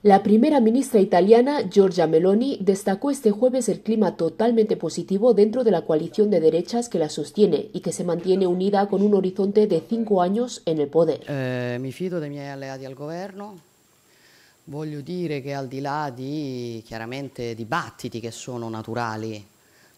La primera ministra italiana Giorgia Meloni destacó este jueves el clima totalmente positivo dentro de la coalición de derechas que la sostiene y que se mantiene unida con un horizonte de cinco años en el poder. Eh, mi fido dei miei alleati al governo. Voglio dire che al di là di chiaramente dibattiti che sono naturali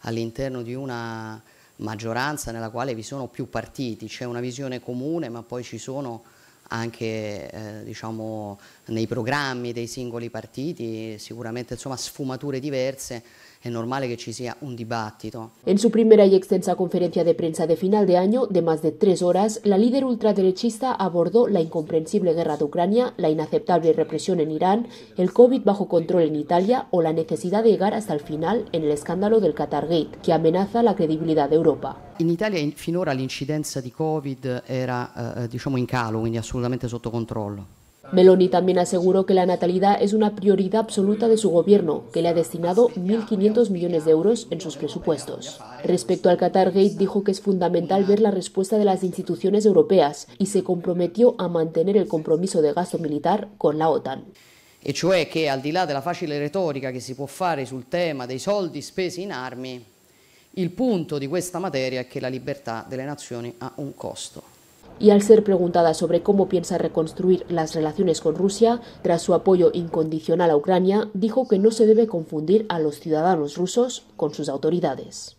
all'interno di una maggioranza nella quale vi sono più partiti, c'è una visione comune, ma poi ci sono anche eh, diciamo, nei programmi dei singoli partiti, sicuramente insomma, sfumature diverse Es normal que ci un debate. En su primera y extensa conferencia de prensa de final de año, de más de tres horas, la líder ultraderechista abordó la incomprensible guerra de Ucrania, la inaceptable represión en Irán, el COVID bajo control en Italia o la necesidad de llegar hasta el final en el escándalo del Qatar Gate, que amenaza la credibilidad de Europa. En Italia finora la incidencia de Covid era eh, eh, diciamo in calo, quindi assolutamente sotto Meloni también aseguró que la natalidad es una prioridad absoluta de su gobierno, que le ha destinado 1.500 millones de euros en sus presupuestos. Respecto al Qatar Gate, dijo que es fundamental ver la respuesta de las instituciones europeas y se comprometió a mantener el compromiso de gasto militar con la OTAN. E cioè que, al di là della facile retorica che si può fare sul tema dei soldi spesi in armi, il punto di questa materia è che la libertà delle nazioni ha un costo y al ser preguntada sobre cómo piensa reconstruir las relaciones con Rusia, tras su apoyo incondicional a Ucrania, dijo que no se debe confundir a los ciudadanos rusos con sus autoridades.